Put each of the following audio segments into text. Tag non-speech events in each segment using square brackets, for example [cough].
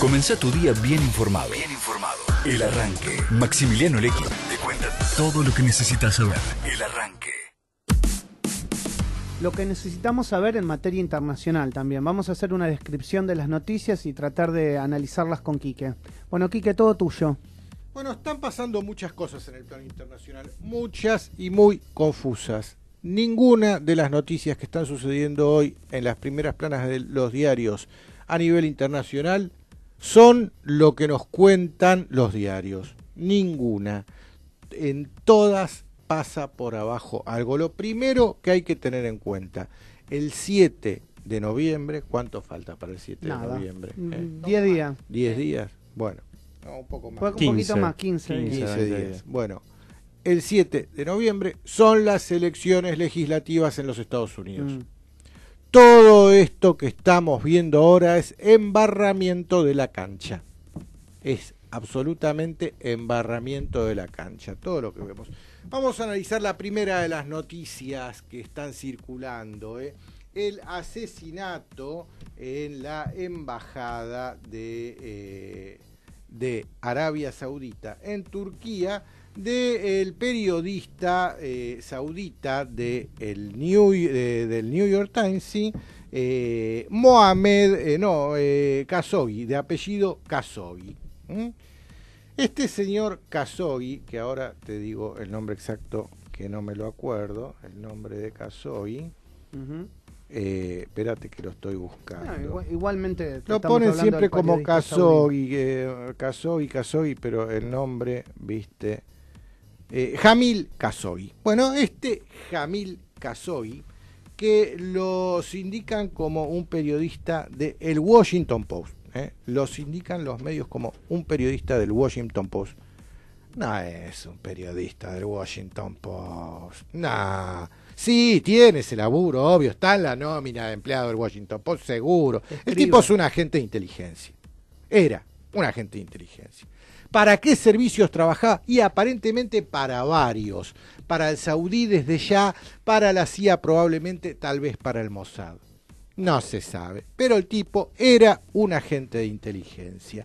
Comenzá tu día bien informado. Bien informado. El arranque. Maximiliano Leque te cuenta todo lo que necesitas saber. El arranque. Lo que necesitamos saber en materia internacional también. Vamos a hacer una descripción de las noticias y tratar de analizarlas con Quique. Bueno, Quique, todo tuyo. Bueno, están pasando muchas cosas en el plano internacional, muchas y muy confusas. Ninguna de las noticias que están sucediendo hoy en las primeras planas de los diarios a nivel internacional son lo que nos cuentan los diarios. Ninguna. En todas pasa por abajo algo. Lo primero que hay que tener en cuenta, el 7 de noviembre, ¿cuánto falta para el 7 de noviembre? 10 mm, ¿Eh? días. 10 días, bueno. un poco más. poquito más, 15, 15, días. Bueno, el 7 de noviembre son las elecciones legislativas en los Estados Unidos. Mm todo esto que estamos viendo ahora es embarramiento de la cancha. Es absolutamente embarramiento de la cancha, todo lo que vemos. Vamos a analizar la primera de las noticias que están circulando. ¿eh? El asesinato en la embajada de eh, Arabia Saudita en Turquía del periodista eh, saudita de el New, del New York Times, eh, Mohamed, eh, no, Khashoggi, de apellido Khashoggi. Este señor Khashoggi, que ahora te digo el nombre exacto, que no me lo acuerdo, el nombre de Khashoggi. espérate que lo estoy buscando. igualmente. Lo ponen siempre como Kazogui, Kazogi, Kazogui, pero el nombre, viste, eh, Jamil Kasoy. Bueno, este Jamil Kasoy, que los indican como un periodista del El Washington Post. ¿eh? Los indican los medios como un periodista del Washington Post. No es un periodista del Washington Post. No. Sí, tiene ese laburo, obvio. Está en la nómina de empleado del Washington Post, seguro. El tipo es un agente de inteligencia. Era un agente de inteligencia. ¿Para qué servicios trabajaba? Y aparentemente para varios. Para el Saudí desde ya, para la CIA probablemente, tal vez para el Mossad. No se sabe, pero el tipo era un agente de inteligencia.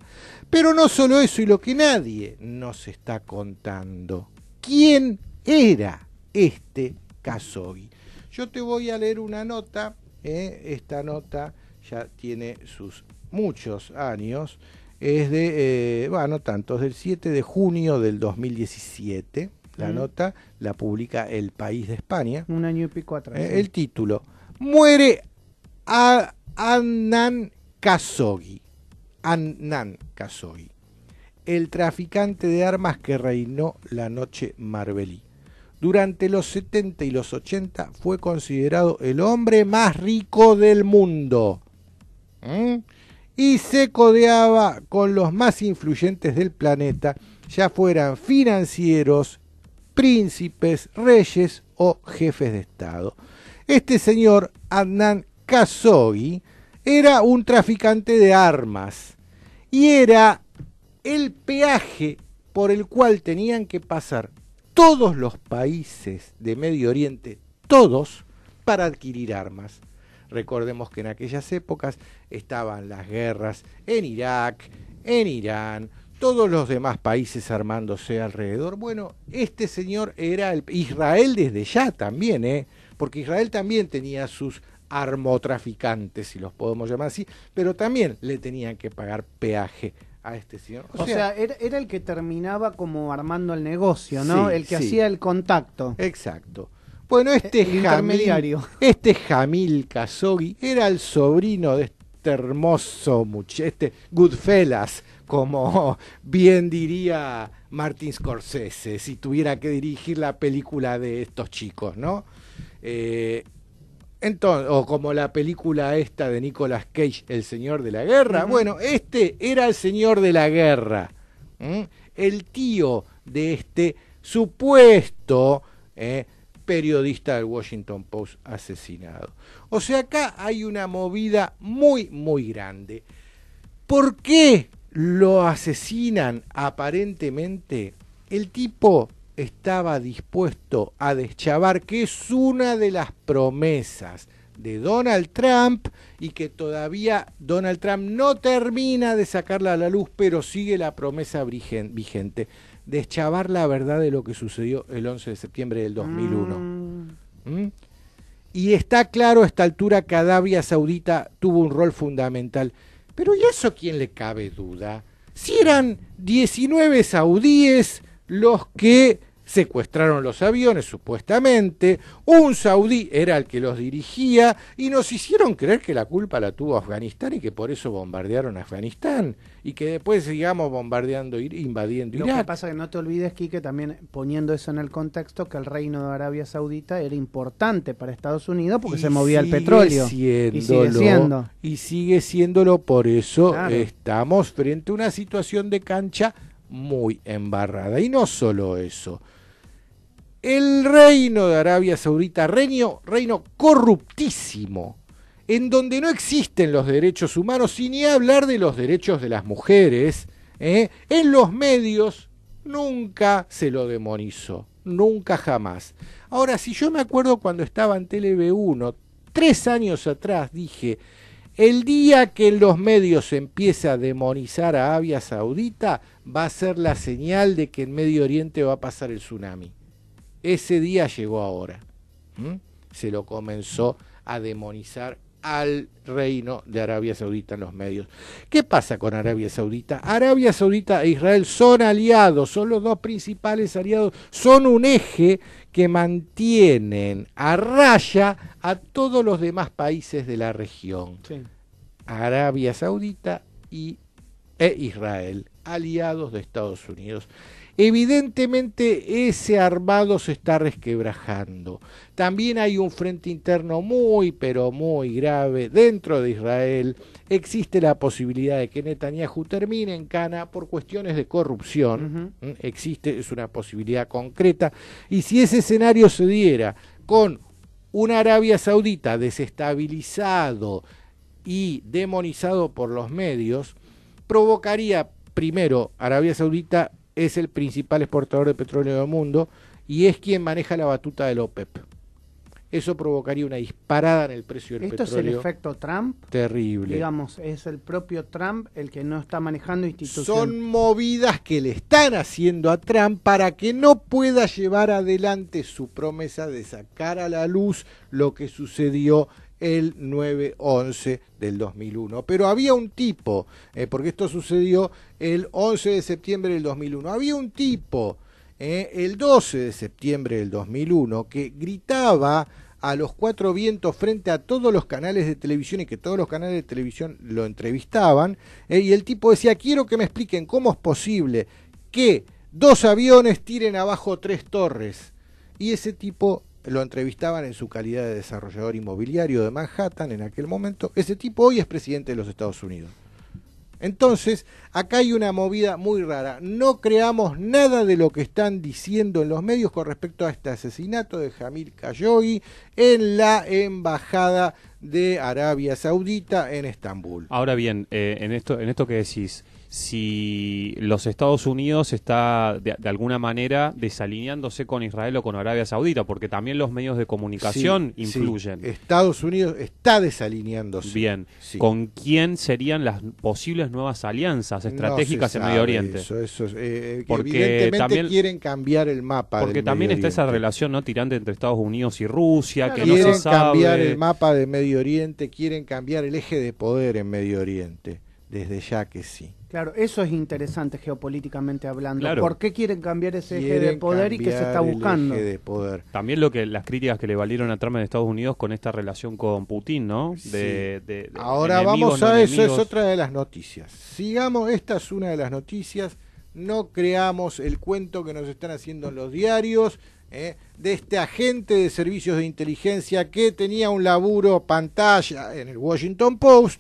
Pero no solo eso y lo que nadie nos está contando. ¿Quién era este Kasogi? Yo te voy a leer una nota, ¿eh? esta nota ya tiene sus muchos años, es de, eh, bueno, tanto, es del 7 de junio del 2017. La nota la publica El País de España. Un año y pico atrás. Eh, el título: Muere a Annan Kasogi Annan Kasogi El traficante de armas que reinó la noche marbelí. Durante los 70 y los 80 fue considerado el hombre más rico del mundo. ¿Mm? y se codeaba con los más influyentes del planeta, ya fueran financieros, príncipes, reyes o jefes de Estado. Este señor, Adnan Khashoggi, era un traficante de armas y era el peaje por el cual tenían que pasar todos los países de Medio Oriente, todos, para adquirir armas. Recordemos que en aquellas épocas estaban las guerras en Irak, en Irán, todos los demás países armándose alrededor. Bueno, este señor era el Israel desde ya también, ¿eh? porque Israel también tenía sus armotraficantes, si los podemos llamar así, pero también le tenían que pagar peaje a este señor. O, sea, era, el que terminaba como armando el negocio, ¿no? el que hacía el contacto. Exacto. Bueno, este Jamil, este Jamil era el sobrino de este hermoso muchacho, este Goodfellas, como bien diría Martin Scorsese, si tuviera que dirigir la película de estos chicos, ¿no? Eh, entonces, o como la película esta de Nicolas Cage, El Señor de la Guerra. Bueno, este era el Señor de la Guerra, el tío de este supuesto ¿eh? periodista del Washington Post asesinado. O sea, acá hay una movida muy, muy grande. ¿Por qué lo asesinan aparentemente? El tipo estaba dispuesto a deschavar, que es una de las promesas de Donald Trump y que todavía Donald Trump no termina de sacarla a la luz, pero sigue la promesa vigente deschavar la verdad de lo que sucedió el 11 de septiembre del 2001. Mm. ¿Mm? Y está claro a esta altura que Arabia Saudita tuvo un rol fundamental. Pero ¿y eso quién le cabe duda? Si eran 19 saudíes los que secuestraron los aviones supuestamente, un saudí era el que los dirigía y nos hicieron creer que la culpa la tuvo Afganistán y que por eso bombardearon Afganistán y que después sigamos bombardeando, invadiendo y Lo que pasa que no te olvides, Kike, también poniendo eso en el contexto, que el reino de Arabia Saudita era importante para Estados Unidos porque se movía el petróleo. y sigue siendo. Y sigue siéndolo, por eso estamos frente a una situación de cancha muy embarrada. Y no solo eso, el reino de Arabia Saudita, reino, reino corruptísimo, en donde no existen los derechos humanos, y ni hablar de los derechos de las mujeres, ¿eh? en los medios nunca se lo demonizó, nunca jamás. Ahora, si yo me acuerdo cuando estaba en TLB1, tres años atrás, dije, el día que en los medios empieza a demonizar a Arabia Saudita, va a ser la señal de que en Medio Oriente va a pasar el tsunami. Ese día llegó ahora. Se lo comenzó a demonizar al reino de Arabia Saudita en los medios. ¿Qué pasa con Arabia Saudita? Arabia Saudita e Israel son aliados, son los dos principales aliados, son un eje que mantienen a raya a todos los demás países de la región. Arabia Saudita y, e Israel, aliados de Estados Unidos. Evidentemente ese armado se está resquebrajando. También hay un frente interno muy, pero muy grave dentro de Israel. Existe la posibilidad de que Netanyahu termine en Cana por cuestiones de corrupción. Mm, existe, es una posibilidad concreta. Y si ese escenario se diera con una Arabia Saudita desestabilizado y demonizado por los medios, provocaría primero Arabia Saudita es el principal exportador de petróleo del mundo y es quien maneja la batuta del OPEP. E Eso provocaría una disparada en el precio del petróleo. Esto es el efecto Trump. Terrible. Digamos, es el propio Trump el que no está manejando instituciones. Son movidas que le están haciendo a Trump para que no pueda llevar adelante su promesa de sacar a la luz lo que sucedió el 9-11 del 2001. Pero había un tipo, eh, porque esto sucedió el 11 de septiembre del 2001, había un tipo eh, el 12 de septiembre del 2001 que gritaba a los cuatro vientos frente a todos los canales de televisión y que todos los canales de televisión lo entrevistaban. Eh, y el tipo decía, quiero que me expliquen cómo es posible que dos aviones tiren abajo tres torres. Y ese tipo lo entrevistaban en su calidad de desarrollador inmobiliario de Manhattan en aquel momento. Ese tipo hoy es presidente de los Estados Unidos. Entonces, acá hay una movida muy rara. No creamos nada de lo que están diciendo en los medios con respecto a este asesinato de Jamil Khashoggi en la embajada de Arabia Saudita en Estambul. Ahora bien, eh, en, esto, en esto que decís, si los Estados Unidos está de, alguna manera desalineándose con Israel o con Arabia Saudita, porque también los medios de comunicación influyen. Estados Unidos está desalineándose. Bien, ¿con quién serían las posibles nuevas alianzas estratégicas en Medio Oriente? Eso, eso, eh, eh, evidentemente quieren cambiar el mapa. Porque también está esa relación no tirante entre Estados Unidos y Rusia, que quieren no se sabe. cambiar el mapa de Medio Oriente, quieren cambiar el eje de poder en Medio Oriente, desde ya que sí. Claro, eso es interesante geopolíticamente hablando. ¿Por qué quieren cambiar ese eje de poder y qué se está buscando? También lo que las críticas que le valieron a Trump de Estados Unidos con esta relación con Putin, ¿no? De, Ahora vamos a eso, es otra de las noticias. Sigamos, esta es una de las noticias. No creamos el cuento que nos están haciendo en los diarios. ¿eh? de este agente de servicios de inteligencia que tenía un laburo pantalla en el Washington Post,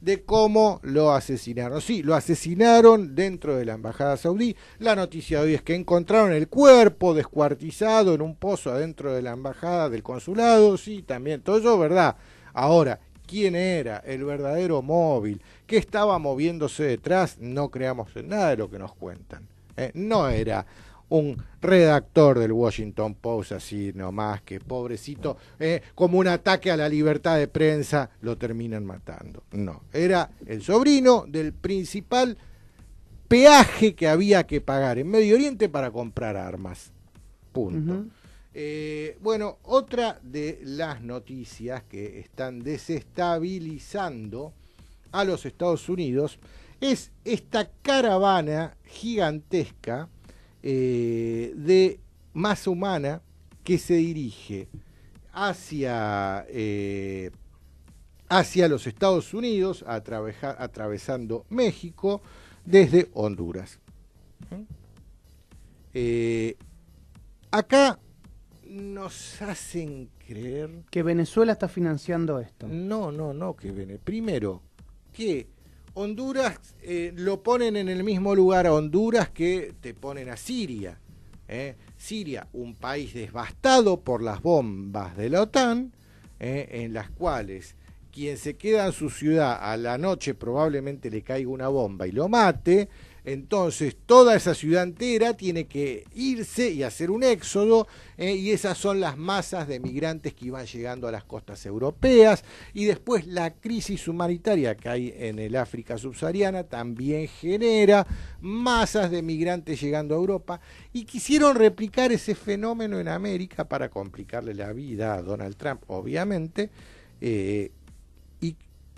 de cómo lo asesinaron. Sí, lo asesinaron dentro de la embajada saudí. La noticia de hoy es que encontraron el cuerpo descuartizado en un pozo adentro de la embajada del consulado. Sí, también, todo eso, ¿verdad? Ahora, quién era el verdadero móvil, qué estaba moviéndose detrás, no creamos en nada de lo que nos cuentan. ¿eh? no era un redactor del Washington Post así nomás, que pobrecito, eh, como un ataque a la libertad de prensa, lo terminan matando. No, era el sobrino del principal peaje que había que pagar en Medio Oriente para comprar armas. Punto. Eh, bueno, otra de las noticias que están desestabilizando a los Estados Unidos es esta caravana gigantesca eh, de masa humana que se dirige hacia, eh, hacia los Estados Unidos, atravesando México, desde Honduras. Eh, acá nos hacen creer... Que Venezuela está financiando esto. No, no, no, que Venezuela. Primero, que Honduras eh, lo ponen en el mismo lugar a Honduras que te ponen a Siria. Eh. Siria, un país devastado por las bombas de la OTAN, eh, en las cuales quien se queda en su ciudad a la noche probablemente le caiga una bomba y lo mate, entonces, toda esa ciudad entera tiene que irse y hacer un éxodo, eh, y esas son las masas de migrantes que iban llegando a las costas europeas, y después la crisis humanitaria que hay en el África subsahariana también genera masas de migrantes llegando a Europa, y quisieron replicar ese fenómeno en América para complicarle la vida a Donald Trump, obviamente. Eh,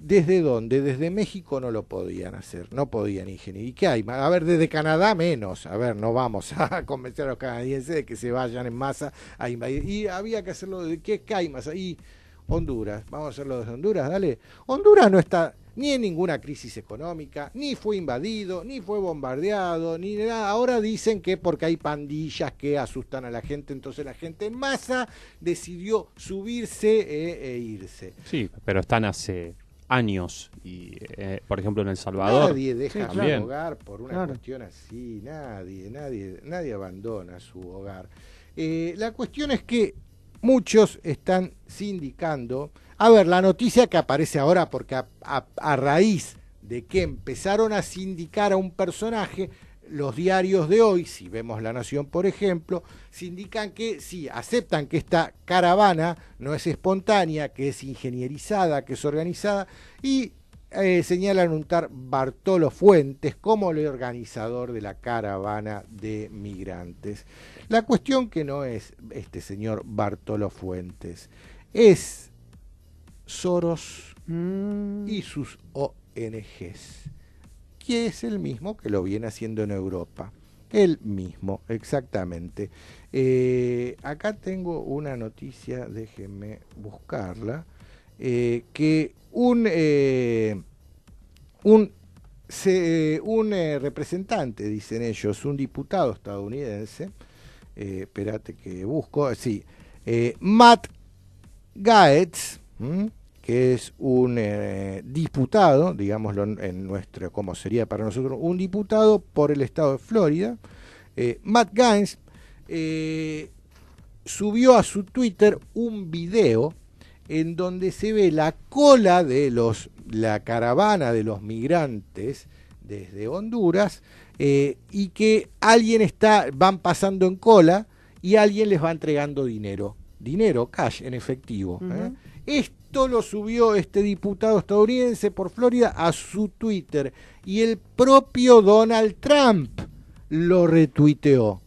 ¿Desde dónde? Desde México no lo podían hacer, no podían Ingeniero, ¿Y qué hay? A ver, desde Canadá menos. A ver, no vamos [laughs] a convencer a los canadienses de que se vayan en masa a invadir. Y había que hacerlo de qué hay más ahí. Honduras, vamos a hacerlo desde Honduras, dale. Honduras no está ni en ninguna crisis económica, ni fue invadido, ni fue bombardeado, ni nada. Ahora dicen que porque hay pandillas que asustan a la gente, entonces la gente en masa decidió subirse eh, e irse. Sí, pero están hace años. Y, eh, por ejemplo, en El Salvador. Nadie deja su hogar por una cuestión así. Nadie, nadie, nadie abandona su hogar. Eh, la cuestión es que muchos están sindicando. A ver, la noticia que aparece ahora, porque a raíz de que empezaron a sindicar a un personaje, los diarios de hoy, si vemos La Nación por ejemplo, se indican que sí, aceptan que esta caravana no es espontánea, que es ingenierizada, que es organizada, y eh, señalan un tar Bartolo Fuentes como el organizador de la caravana de migrantes. La cuestión que no es este señor Bartolo Fuentes, es Soros mm. y sus ONGs que es el mismo que lo viene haciendo en Europa. El mismo, exactamente. Eh, acá tengo una noticia, déjenme buscarla, eh, que un, eh, un, se, un representante, dicen ellos, un diputado estadounidense, espérate que busco, sí, Matt Gaetz, que es un eh, diputado, digámoslo en nuestro, como sería para nosotros, un diputado por el estado de Florida, eh, Matt Gaines, eh, subió a su Twitter un video en donde se ve la cola de los, la caravana de los migrantes desde Honduras y que alguien está, van pasando en cola y alguien les va entregando dinero, dinero, cash en efectivo lo subió este diputado estadounidense por Florida a su Twitter y el propio Donald Trump lo retuiteó.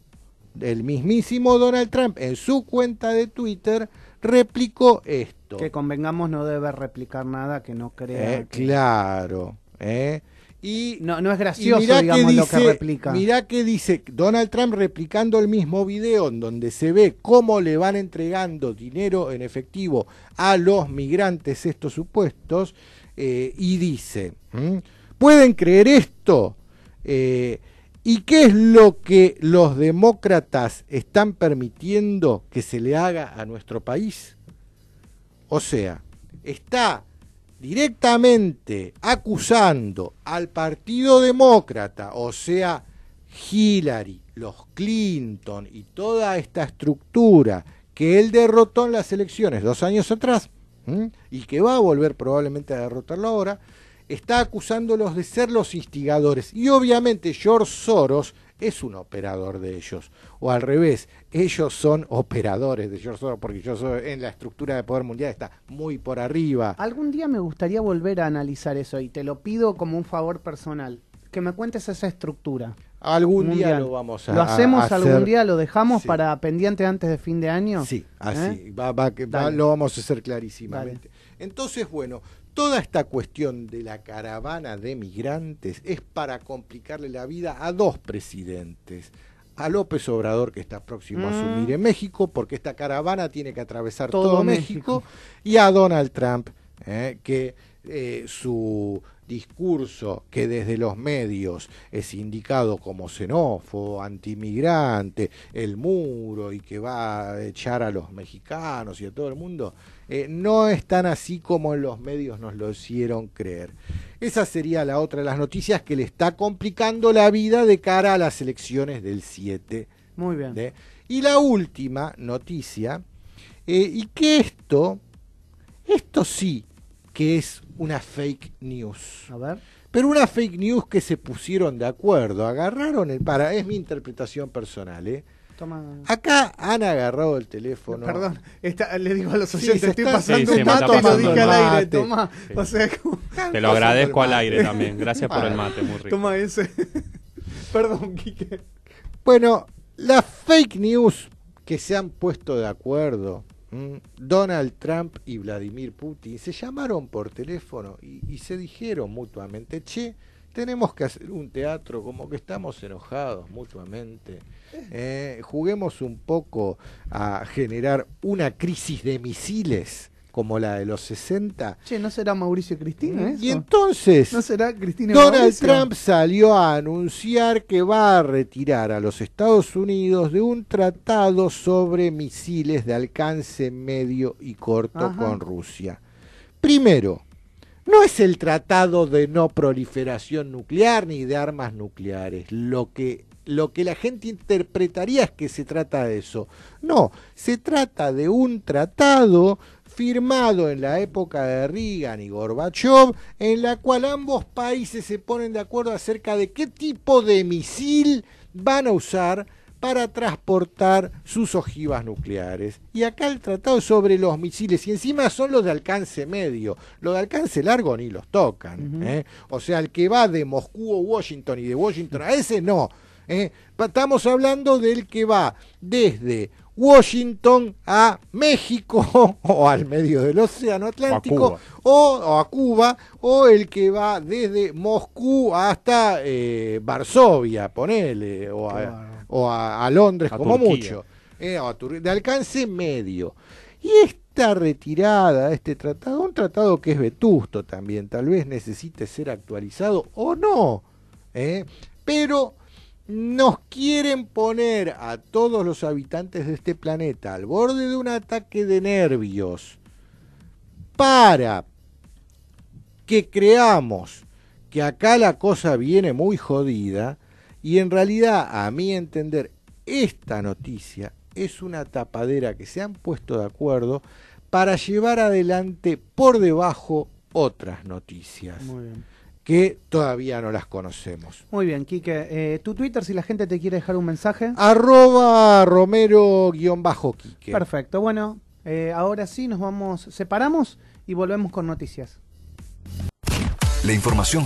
El mismísimo Donald Trump en su cuenta de Twitter replicó esto. Que convengamos no debe replicar nada que no crea. Eh, claro. Eh. Eh, no, es gracioso, digamos, lo que replica. Mirá que dice Donald Trump replicando el mismo video en donde se ve cómo le van entregando dinero en efectivo a los migrantes estos supuestos eh, y dice, ¿pueden creer esto? Eh, ¿Y qué es lo que los demócratas están permitiendo que se le haga a nuestro país? O sea, está directamente acusando al Partido Demócrata, o sea, Hillary, los Clinton y toda esta estructura que él derrotó en las elecciones dos años atrás y que va a volver probablemente a derrotarlo ahora, está acusándolos de ser los instigadores. Y obviamente George Soros es un operador de ellos. O al revés, ellos son operadores de yo porque yo soy, en la estructura de poder mundial está muy por arriba. Algún día me gustaría volver a analizar eso y te lo pido como un favor personal. Que me cuentes esa estructura. Algún día lo vamos a ¿Lo hacemos algún día? ¿Lo dejamos para pendiente antes de fin de año? Sí, así. ¿Eh? Va, lo vamos a hacer clarísimamente. Entonces, bueno, toda esta cuestión de la caravana de migrantes es para complicarle la vida a dos presidentes. A López Obrador, que está próximo a mm. asumir en México, porque esta caravana tiene que atravesar todo, México. y a Donald Trump, eh, que eh, su discurso que desde los medios es indicado como xenófobo, antimigrante, el muro y que va a echar a los mexicanos y a todo el mundo, eh, no es tan así como los medios nos lo hicieron creer. Esa sería la otra de las noticias que le está complicando la vida de cara a las elecciones del 7. Muy bien. Y la última noticia, eh, y que esto, esto sí que es una fake news. A ver. Pero una fake news que se pusieron de acuerdo, agarraron el para, es mi interpretación personal, ¿eh? Acá han agarrado el teléfono. Perdón, le digo a los oyentes, estoy pasando un al aire, [laughs] Te lo agradezco al aire también, gracias por el ah, mate, muy rico. Toma ese. [laughs] Perdón, Quique. Bueno, las fake news que se han puesto de acuerdo, Donald Trump y Vladimir Putin, se llamaron por teléfono y, y se dijeron mutuamente, che, tenemos que hacer un teatro, como que estamos enojados mutuamente. Eh, juguemos un poco a generar una crisis de misiles como la de los 60. Che, ¿no será Mauricio Cristina mm, Y entonces, ¿no será Cristina Donald Trump salió a anunciar que va a retirar a los Estados Unidos de un tratado sobre misiles de alcance medio y corto con Rusia. Primero, no es el tratado de no proliferación nuclear ni de armas nucleares. Lo que, lo que la gente interpretaría es que se trata de eso. No, se trata de un tratado firmado en la época de Reagan y Gorbachev, en la cual ambos países se ponen de acuerdo acerca de qué tipo de misil van a usar para transportar sus ojivas nucleares. Y acá el tratado sobre los misiles, y encima son los de alcance medio, los de alcance largo ni los tocan. ¿eh? O sea, el que va de Moscú o Washington y de Washington a ese no. ¿eh? Estamos hablando del que va desde Washington a México [laughs] o al medio del Océano Atlántico o, a Cuba o, el que va desde Moscú hasta eh, Varsovia, ponele, o a, o a, Londres, como mucho, eh, de alcance medio. Y esta retirada, este tratado, un tratado que es vetusto también, tal vez necesite ser actualizado o no, eh, pero nos quieren poner a todos los habitantes de este planeta al borde de un ataque de nervios para que creamos que acá la cosa viene muy jodida y en realidad, a mi entender, esta noticia es una tapadera que se han puesto de acuerdo para llevar adelante por debajo otras noticias. que todavía no las conocemos. Muy bien, Quique. Eh, tu Twitter, si la gente te quiere dejar un mensaje. Arroba Romero-Quique. Perfecto. Bueno, eh, ahora sí nos vamos, separamos y volvemos con noticias. La información.